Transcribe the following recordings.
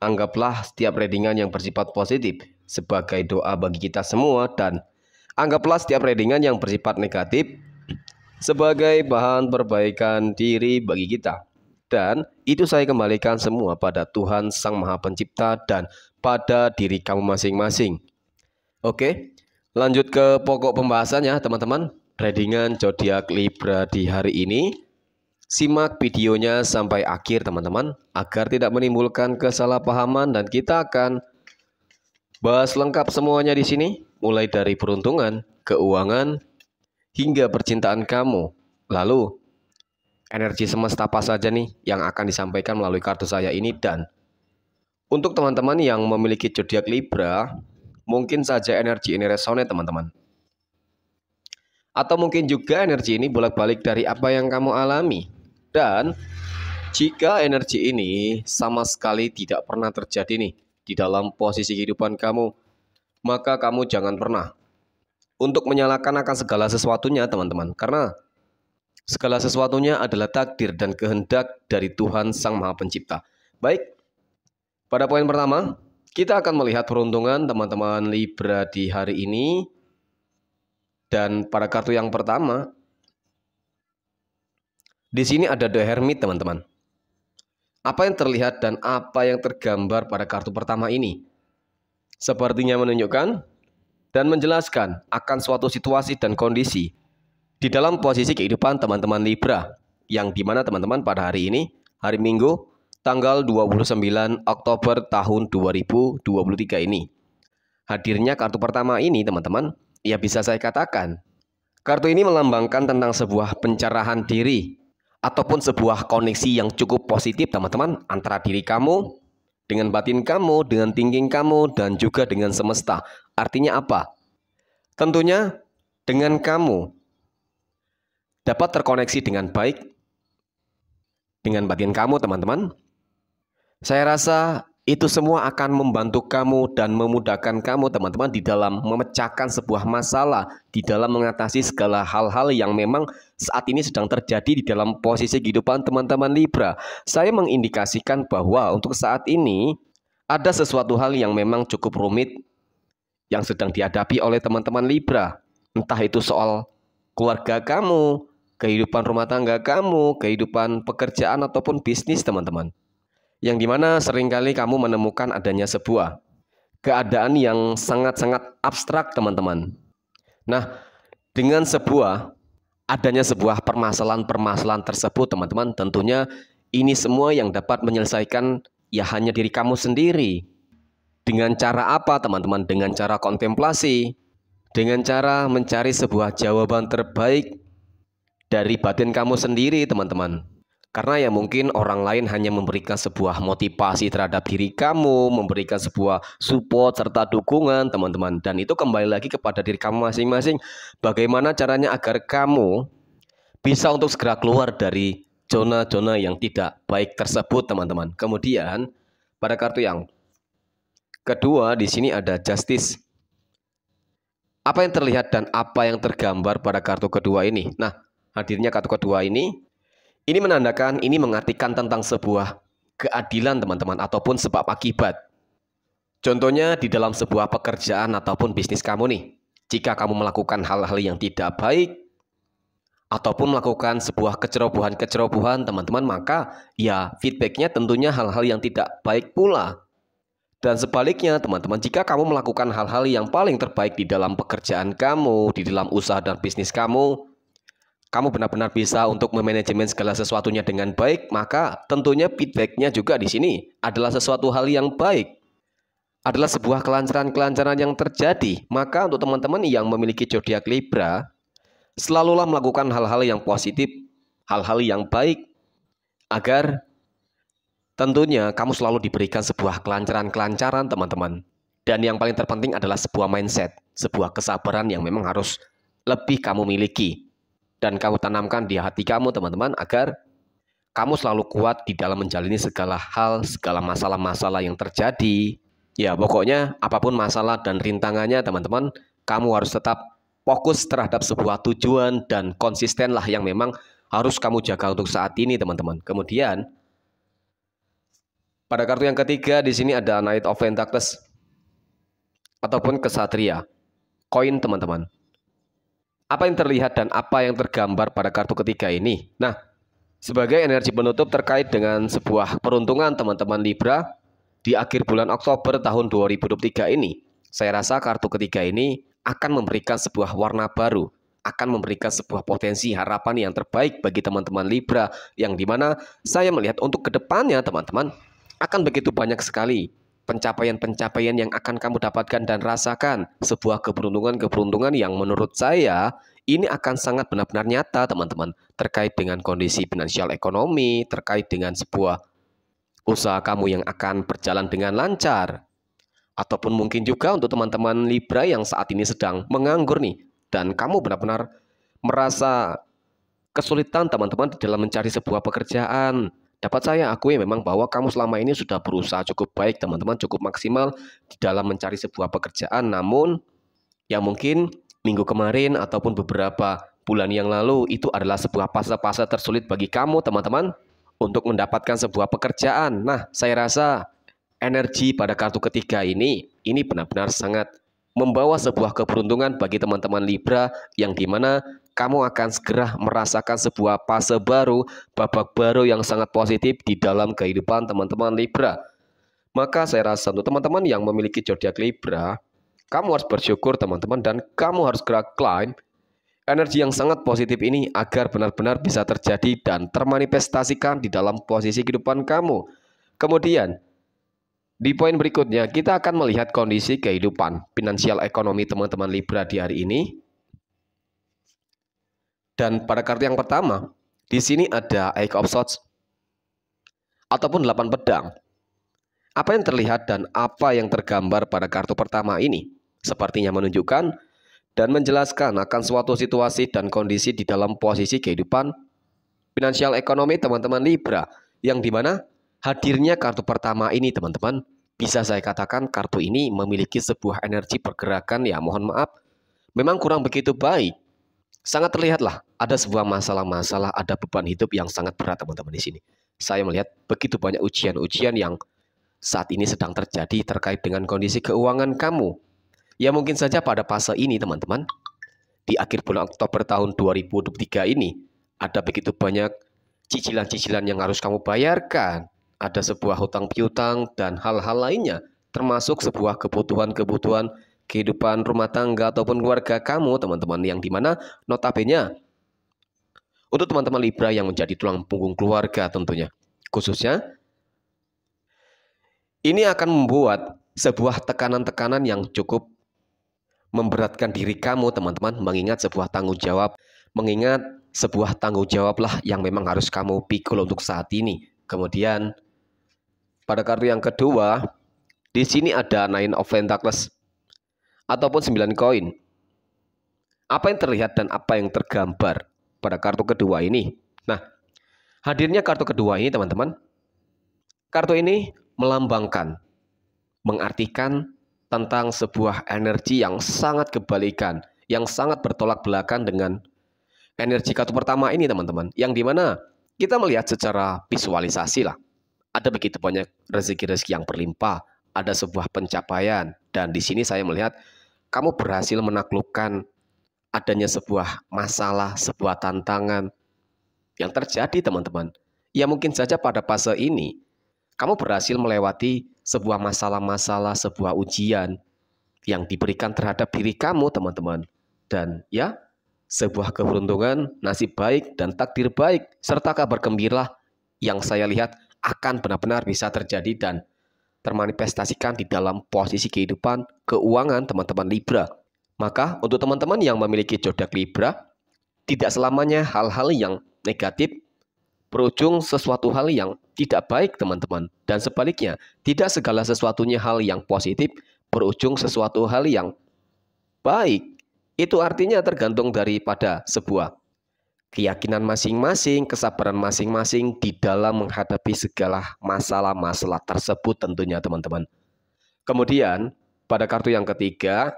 Anggaplah setiap readingan yang bersifat positif sebagai doa bagi kita semua dan anggaplah setiap readingan yang bersifat negatif sebagai bahan perbaikan diri bagi kita. Dan itu saya kembalikan semua pada Tuhan Sang Maha Pencipta dan pada diri kamu masing-masing. Oke, lanjut ke pokok pembahasannya teman-teman. Readingan zodiak Libra di hari ini Simak videonya sampai akhir teman-teman agar tidak menimbulkan kesalahpahaman dan kita akan bahas lengkap semuanya di sini mulai dari peruntungan, keuangan hingga percintaan kamu. Lalu energi semesta apa saja nih yang akan disampaikan melalui kartu saya ini dan untuk teman-teman yang memiliki zodiak Libra, mungkin saja energi ini resonate teman-teman. Atau mungkin juga energi ini bolak-balik dari apa yang kamu alami. Dan jika energi ini sama sekali tidak pernah terjadi nih di dalam posisi kehidupan kamu, maka kamu jangan pernah untuk menyalahkan akan segala sesuatunya, teman-teman. Karena segala sesuatunya adalah takdir dan kehendak dari Tuhan Sang Maha Pencipta. Baik, pada poin pertama, kita akan melihat peruntungan teman-teman Libra di hari ini. Dan pada kartu yang pertama, di sini ada The Hermit, teman-teman. Apa yang terlihat dan apa yang tergambar pada kartu pertama ini? Sepertinya menunjukkan dan menjelaskan akan suatu situasi dan kondisi di dalam posisi kehidupan teman-teman Libra yang dimana teman-teman pada hari ini, hari Minggu, tanggal 29 Oktober tahun 2023 ini. Hadirnya kartu pertama ini teman-teman, ya bisa saya katakan, kartu ini melambangkan tentang sebuah pencerahan diri ataupun sebuah koneksi yang cukup positif teman-teman antara diri kamu dengan batin kamu, dengan thinking kamu dan juga dengan semesta. Artinya apa? Tentunya dengan kamu dapat terkoneksi dengan baik dengan batin kamu teman-teman. Saya rasa itu semua akan membantu kamu dan memudahkan kamu teman-teman di dalam memecahkan sebuah masalah, di dalam mengatasi segala hal-hal yang memang saat ini sedang terjadi di dalam posisi kehidupan teman-teman Libra. Saya mengindikasikan bahwa untuk saat ini ada sesuatu hal yang memang cukup rumit yang sedang dihadapi oleh teman-teman Libra. Entah itu soal keluarga kamu, kehidupan rumah tangga kamu, kehidupan pekerjaan ataupun bisnis teman-teman yang dimana seringkali kamu menemukan adanya sebuah keadaan yang sangat-sangat abstrak teman-teman. Nah, dengan sebuah adanya sebuah permasalahan-permasalahan tersebut teman-teman tentunya ini semua yang dapat menyelesaikan ya hanya diri kamu sendiri. Dengan cara apa teman-teman? Dengan cara kontemplasi, dengan cara mencari sebuah jawaban terbaik dari batin kamu sendiri teman-teman. Karena ya mungkin orang lain hanya memberikan sebuah motivasi terhadap diri kamu, memberikan sebuah support serta dukungan teman-teman. Dan itu kembali lagi kepada diri kamu masing-masing. Bagaimana caranya agar kamu bisa untuk segera keluar dari zona-zona yang tidak baik tersebut teman-teman. Kemudian pada kartu yang kedua di sini ada justice. Apa yang terlihat dan apa yang tergambar pada kartu kedua ini? Nah, hadirnya kartu kedua ini ini menandakan, ini mengartikan tentang sebuah keadilan teman-teman ataupun sebab akibat. Contohnya di dalam sebuah pekerjaan ataupun bisnis kamu nih. Jika kamu melakukan hal-hal yang tidak baik ataupun melakukan sebuah kecerobohan-kecerobohan teman-teman, maka ya feedbacknya tentunya hal-hal yang tidak baik pula. Dan sebaliknya teman-teman, jika kamu melakukan hal-hal yang paling terbaik di dalam pekerjaan kamu, di dalam usaha dan bisnis kamu, kamu benar-benar bisa untuk memanajemen segala sesuatunya dengan baik, maka tentunya feedbacknya juga di sini adalah sesuatu hal yang baik. Adalah sebuah kelancaran-kelancaran yang terjadi. Maka untuk teman-teman yang memiliki zodiak Libra, selalulah melakukan hal-hal yang positif, hal-hal yang baik, agar tentunya kamu selalu diberikan sebuah kelancaran-kelancaran teman-teman. Dan yang paling terpenting adalah sebuah mindset, sebuah kesabaran yang memang harus lebih kamu miliki dan kamu tanamkan di hati kamu teman-teman agar kamu selalu kuat di dalam menjalani segala hal, segala masalah-masalah yang terjadi. Ya, pokoknya apapun masalah dan rintangannya teman-teman, kamu harus tetap fokus terhadap sebuah tujuan dan konsistenlah yang memang harus kamu jaga untuk saat ini teman-teman. Kemudian pada kartu yang ketiga di sini ada Knight of Pentacles ataupun Kesatria. Koin teman-teman apa yang terlihat dan apa yang tergambar pada kartu ketiga ini? Nah, sebagai energi penutup terkait dengan sebuah peruntungan teman-teman Libra di akhir bulan Oktober tahun 2023 ini, saya rasa kartu ketiga ini akan memberikan sebuah warna baru, akan memberikan sebuah potensi harapan yang terbaik bagi teman-teman Libra yang dimana saya melihat untuk kedepannya teman-teman akan begitu banyak sekali pencapaian-pencapaian yang akan kamu dapatkan dan rasakan. Sebuah keberuntungan-keberuntungan yang menurut saya ini akan sangat benar-benar nyata teman-teman terkait dengan kondisi finansial ekonomi, terkait dengan sebuah usaha kamu yang akan berjalan dengan lancar. Ataupun mungkin juga untuk teman-teman Libra yang saat ini sedang menganggur nih dan kamu benar-benar merasa kesulitan teman-teman dalam mencari sebuah pekerjaan Dapat saya akui memang bahwa kamu selama ini sudah berusaha cukup baik, teman-teman, cukup maksimal di dalam mencari sebuah pekerjaan. Namun, yang mungkin minggu kemarin ataupun beberapa bulan yang lalu itu adalah sebuah fase-fase tersulit bagi kamu, teman-teman, untuk mendapatkan sebuah pekerjaan. Nah, saya rasa energi pada kartu ketiga ini, ini benar-benar sangat membawa sebuah keberuntungan bagi teman-teman Libra yang dimana kamu akan segera merasakan sebuah fase baru, babak baru yang sangat positif di dalam kehidupan teman-teman Libra. Maka saya rasa untuk teman-teman yang memiliki zodiak Libra, kamu harus bersyukur teman-teman dan kamu harus gerak climb energi yang sangat positif ini agar benar-benar bisa terjadi dan termanifestasikan di dalam posisi kehidupan kamu. Kemudian, di poin berikutnya, kita akan melihat kondisi kehidupan finansial ekonomi teman-teman Libra di hari ini. Dan pada kartu yang pertama, di sini ada Eight of Swords ataupun 8 pedang. Apa yang terlihat dan apa yang tergambar pada kartu pertama ini sepertinya menunjukkan dan menjelaskan akan suatu situasi dan kondisi di dalam posisi kehidupan finansial ekonomi teman-teman Libra yang dimana hadirnya kartu pertama ini teman-teman bisa saya katakan kartu ini memiliki sebuah energi pergerakan ya mohon maaf memang kurang begitu baik sangat terlihatlah ada sebuah masalah-masalah, ada beban hidup yang sangat berat teman-teman di sini. Saya melihat begitu banyak ujian-ujian yang saat ini sedang terjadi terkait dengan kondisi keuangan kamu. Ya mungkin saja pada fase ini teman-teman, di akhir bulan Oktober tahun 2023 ini, ada begitu banyak cicilan-cicilan yang harus kamu bayarkan. Ada sebuah hutang piutang dan hal-hal lainnya, termasuk sebuah kebutuhan-kebutuhan kehidupan rumah tangga ataupun keluarga kamu, teman-teman, yang dimana notabene untuk teman-teman Libra yang menjadi tulang punggung keluarga tentunya. Khususnya, ini akan membuat sebuah tekanan-tekanan yang cukup memberatkan diri kamu, teman-teman, mengingat sebuah tanggung jawab, mengingat sebuah tanggung jawab lah yang memang harus kamu pikul untuk saat ini. Kemudian, pada kartu yang kedua, di sini ada Nine of Pentacles ataupun 9 koin. Apa yang terlihat dan apa yang tergambar pada kartu kedua ini? Nah, hadirnya kartu kedua ini teman-teman, kartu ini melambangkan, mengartikan tentang sebuah energi yang sangat kebalikan, yang sangat bertolak belakang dengan energi kartu pertama ini teman-teman, yang dimana kita melihat secara visualisasi lah. Ada begitu banyak rezeki-rezeki yang berlimpah, ada sebuah pencapaian, dan di sini saya melihat kamu berhasil menaklukkan adanya sebuah masalah, sebuah tantangan yang terjadi teman-teman. Ya mungkin saja pada fase ini kamu berhasil melewati sebuah masalah-masalah, sebuah ujian yang diberikan terhadap diri kamu teman-teman. Dan ya sebuah keberuntungan, nasib baik dan takdir baik serta kabar gembira yang saya lihat akan benar-benar bisa terjadi dan termanifestasikan di dalam posisi kehidupan keuangan teman-teman Libra. Maka untuk teman-teman yang memiliki jodak Libra, tidak selamanya hal-hal yang negatif berujung sesuatu hal yang tidak baik teman-teman. Dan sebaliknya, tidak segala sesuatunya hal yang positif berujung sesuatu hal yang baik. Itu artinya tergantung daripada sebuah keyakinan masing-masing, kesabaran masing-masing di dalam menghadapi segala masalah-masalah tersebut tentunya teman-teman. Kemudian pada kartu yang ketiga,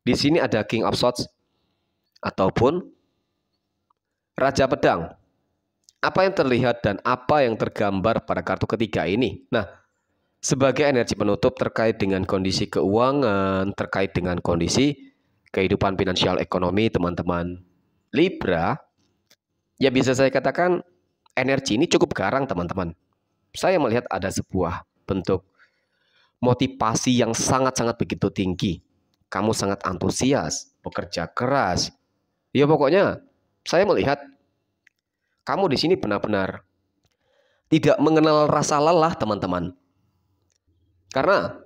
di sini ada King of Swords ataupun Raja Pedang. Apa yang terlihat dan apa yang tergambar pada kartu ketiga ini? Nah, sebagai energi penutup terkait dengan kondisi keuangan, terkait dengan kondisi kehidupan finansial ekonomi teman-teman Libra, ya bisa saya katakan energi ini cukup garang teman-teman. Saya melihat ada sebuah bentuk motivasi yang sangat-sangat begitu tinggi. Kamu sangat antusias, bekerja keras. Ya pokoknya saya melihat kamu di sini benar-benar tidak mengenal rasa lelah teman-teman. Karena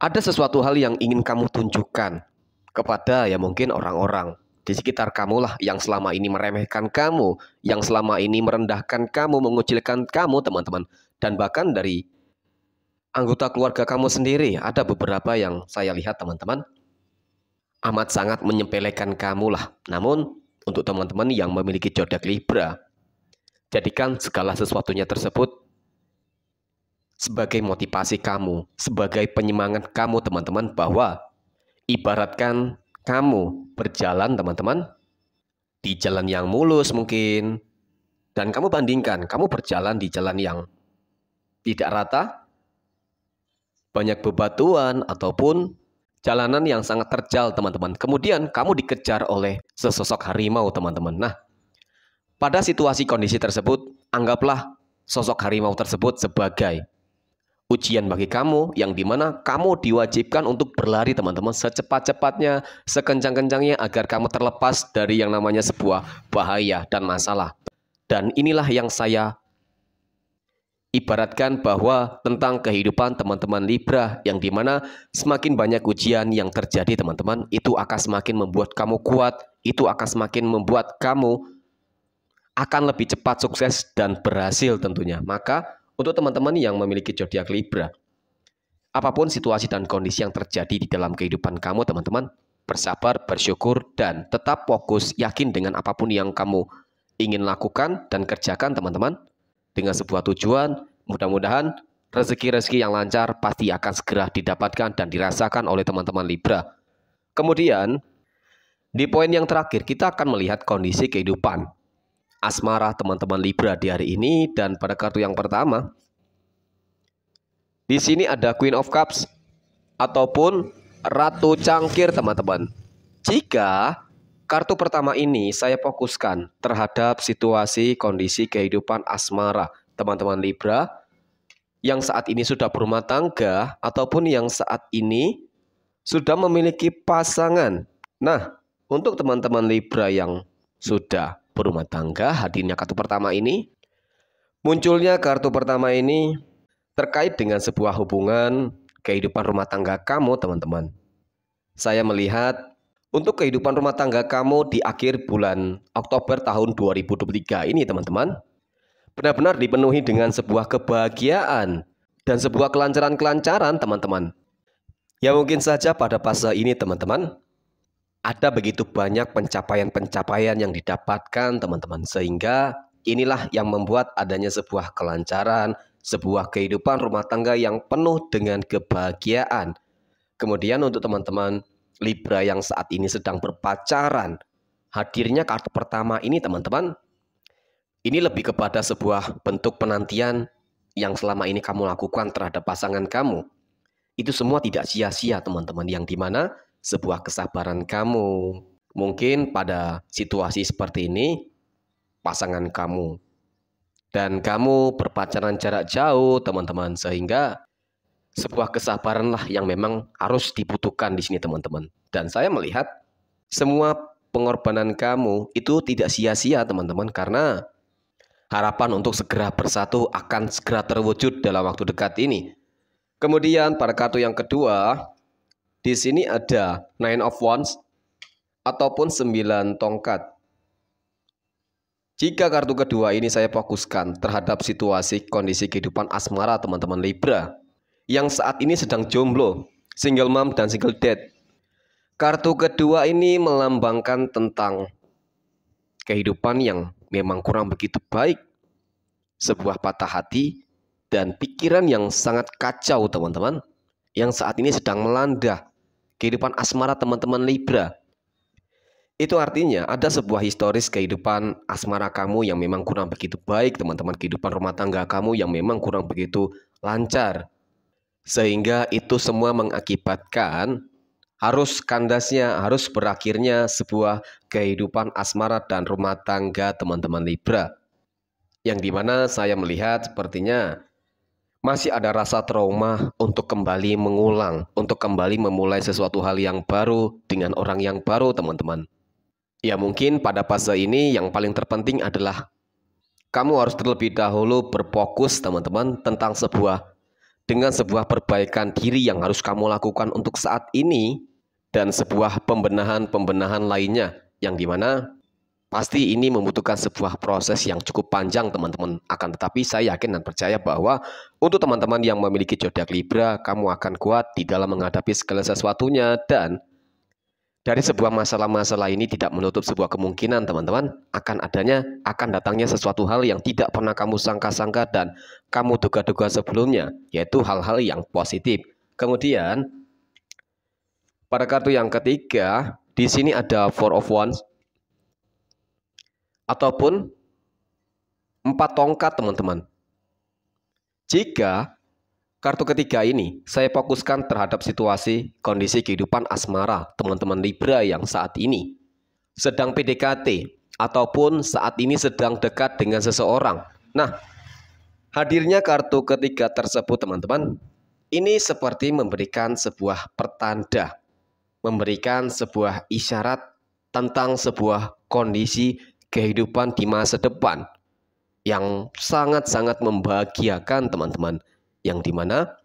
ada sesuatu hal yang ingin kamu tunjukkan kepada ya mungkin orang-orang di sekitar kamulah yang selama ini meremehkan kamu, yang selama ini merendahkan kamu, mengucilkan kamu, teman-teman. Dan bahkan dari anggota keluarga kamu sendiri, ada beberapa yang saya lihat, teman-teman, amat sangat menyempelekan kamu lah. Namun, untuk teman-teman yang memiliki jodak Libra, jadikan segala sesuatunya tersebut sebagai motivasi kamu, sebagai penyemangat kamu, teman-teman, bahwa ibaratkan kamu berjalan teman-teman di jalan yang mulus mungkin dan kamu bandingkan kamu berjalan di jalan yang tidak rata banyak bebatuan ataupun jalanan yang sangat terjal teman-teman kemudian kamu dikejar oleh sesosok harimau teman-teman nah pada situasi kondisi tersebut anggaplah sosok harimau tersebut sebagai ujian bagi kamu yang dimana kamu diwajibkan untuk berlari teman-teman secepat-cepatnya, sekencang-kencangnya agar kamu terlepas dari yang namanya sebuah bahaya dan masalah. Dan inilah yang saya ibaratkan bahwa tentang kehidupan teman-teman Libra yang dimana semakin banyak ujian yang terjadi teman-teman itu akan semakin membuat kamu kuat, itu akan semakin membuat kamu akan lebih cepat sukses dan berhasil tentunya. Maka untuk teman-teman yang memiliki zodiak Libra, apapun situasi dan kondisi yang terjadi di dalam kehidupan kamu, teman-teman, bersabar, bersyukur, dan tetap fokus yakin dengan apapun yang kamu ingin lakukan dan kerjakan, teman-teman. Dengan sebuah tujuan, mudah-mudahan rezeki-rezeki yang lancar pasti akan segera didapatkan dan dirasakan oleh teman-teman Libra. Kemudian, di poin yang terakhir, kita akan melihat kondisi kehidupan asmara teman-teman Libra di hari ini dan pada kartu yang pertama di sini ada Queen of Cups ataupun Ratu Cangkir teman-teman. Jika kartu pertama ini saya fokuskan terhadap situasi kondisi kehidupan asmara teman-teman Libra yang saat ini sudah berumah tangga ataupun yang saat ini sudah memiliki pasangan. Nah, untuk teman-teman Libra yang sudah berumah tangga hadirnya kartu pertama ini? Munculnya kartu pertama ini terkait dengan sebuah hubungan kehidupan rumah tangga kamu, teman-teman. Saya melihat untuk kehidupan rumah tangga kamu di akhir bulan Oktober tahun 2023 ini, teman-teman, benar-benar dipenuhi dengan sebuah kebahagiaan dan sebuah kelancaran-kelancaran, teman-teman. Ya mungkin saja pada fase ini, teman-teman, ada begitu banyak pencapaian-pencapaian yang didapatkan teman-teman sehingga inilah yang membuat adanya sebuah kelancaran, sebuah kehidupan rumah tangga yang penuh dengan kebahagiaan. Kemudian untuk teman-teman Libra yang saat ini sedang berpacaran, hadirnya kartu pertama ini teman-teman, ini lebih kepada sebuah bentuk penantian yang selama ini kamu lakukan terhadap pasangan kamu. Itu semua tidak sia-sia teman-teman yang dimana sebuah kesabaran kamu. Mungkin pada situasi seperti ini, pasangan kamu dan kamu berpacaran jarak jauh, teman-teman, sehingga sebuah kesabaranlah yang memang harus dibutuhkan di sini, teman-teman. Dan saya melihat semua pengorbanan kamu itu tidak sia-sia, teman-teman, karena harapan untuk segera bersatu akan segera terwujud dalam waktu dekat ini. Kemudian pada kartu yang kedua, di sini ada nine of wands ataupun sembilan tongkat. Jika kartu kedua ini saya fokuskan terhadap situasi kondisi kehidupan asmara teman-teman Libra yang saat ini sedang jomblo, single mom dan single dad. Kartu kedua ini melambangkan tentang kehidupan yang memang kurang begitu baik, sebuah patah hati dan pikiran yang sangat kacau teman-teman yang saat ini sedang melanda kehidupan asmara teman-teman Libra. Itu artinya ada sebuah historis kehidupan asmara kamu yang memang kurang begitu baik, teman-teman kehidupan rumah tangga kamu yang memang kurang begitu lancar. Sehingga itu semua mengakibatkan harus kandasnya, harus berakhirnya sebuah kehidupan asmara dan rumah tangga teman-teman Libra. Yang dimana saya melihat sepertinya masih ada rasa trauma untuk kembali mengulang, untuk kembali memulai sesuatu hal yang baru dengan orang yang baru, teman-teman. Ya mungkin pada fase ini yang paling terpenting adalah kamu harus terlebih dahulu berfokus, teman-teman, tentang sebuah dengan sebuah perbaikan diri yang harus kamu lakukan untuk saat ini dan sebuah pembenahan-pembenahan lainnya yang dimana Pasti ini membutuhkan sebuah proses yang cukup panjang teman-teman. Akan tetapi saya yakin dan percaya bahwa untuk teman-teman yang memiliki zodiak Libra, kamu akan kuat di dalam menghadapi segala sesuatunya dan dari sebuah masalah-masalah ini tidak menutup sebuah kemungkinan teman-teman akan adanya akan datangnya sesuatu hal yang tidak pernah kamu sangka-sangka dan kamu duga-duga sebelumnya yaitu hal-hal yang positif. Kemudian pada kartu yang ketiga di sini ada Four of Wands ataupun empat tongkat teman-teman. Jika kartu ketiga ini saya fokuskan terhadap situasi kondisi kehidupan asmara teman-teman Libra yang saat ini sedang PDKT ataupun saat ini sedang dekat dengan seseorang. Nah, hadirnya kartu ketiga tersebut teman-teman, ini seperti memberikan sebuah pertanda, memberikan sebuah isyarat tentang sebuah kondisi kehidupan di masa depan yang sangat-sangat membahagiakan teman-teman yang dimana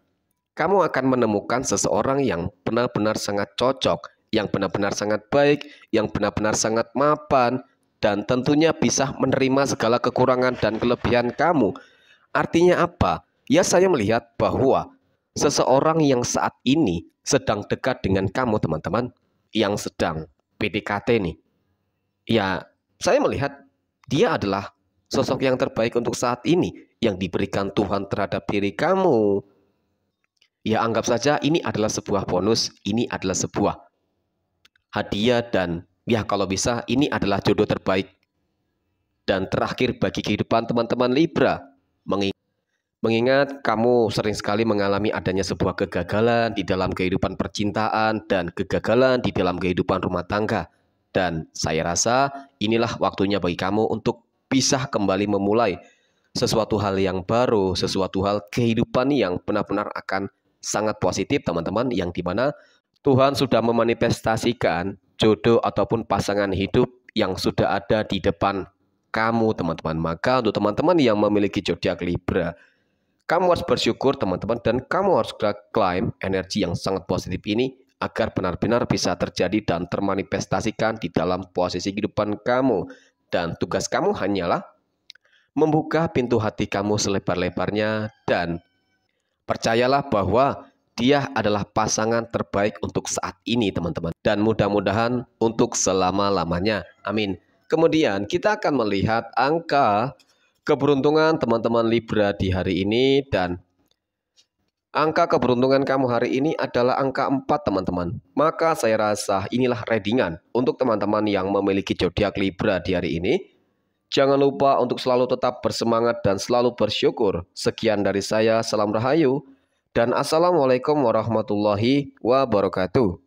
kamu akan menemukan seseorang yang benar-benar sangat cocok yang benar-benar sangat baik yang benar-benar sangat mapan dan tentunya bisa menerima segala kekurangan dan kelebihan kamu artinya apa? ya saya melihat bahwa seseorang yang saat ini sedang dekat dengan kamu teman-teman yang sedang PDKT nih ya saya melihat dia adalah sosok yang terbaik untuk saat ini yang diberikan Tuhan terhadap diri kamu. Ya anggap saja ini adalah sebuah bonus, ini adalah sebuah hadiah dan ya kalau bisa ini adalah jodoh terbaik. Dan terakhir bagi kehidupan teman-teman Libra, Mengingat kamu sering sekali mengalami adanya sebuah kegagalan di dalam kehidupan percintaan dan kegagalan di dalam kehidupan rumah tangga. Dan saya rasa inilah waktunya bagi kamu untuk bisa kembali memulai sesuatu hal yang baru, sesuatu hal kehidupan yang benar-benar akan sangat positif teman-teman yang dimana Tuhan sudah memanifestasikan jodoh ataupun pasangan hidup yang sudah ada di depan kamu teman-teman. Maka untuk teman-teman yang memiliki zodiak Libra, kamu harus bersyukur teman-teman dan kamu harus klaim energi yang sangat positif ini agar benar-benar bisa terjadi dan termanifestasikan di dalam posisi kehidupan kamu. Dan tugas kamu hanyalah membuka pintu hati kamu selebar-lebarnya dan percayalah bahwa dia adalah pasangan terbaik untuk saat ini teman-teman dan mudah-mudahan untuk selama-lamanya. Amin. Kemudian kita akan melihat angka keberuntungan teman-teman Libra di hari ini dan Angka keberuntungan kamu hari ini adalah angka 4 teman-teman. Maka saya rasa inilah readingan untuk teman-teman yang memiliki zodiak Libra di hari ini. Jangan lupa untuk selalu tetap bersemangat dan selalu bersyukur. Sekian dari saya, salam rahayu. Dan Assalamualaikum warahmatullahi wabarakatuh.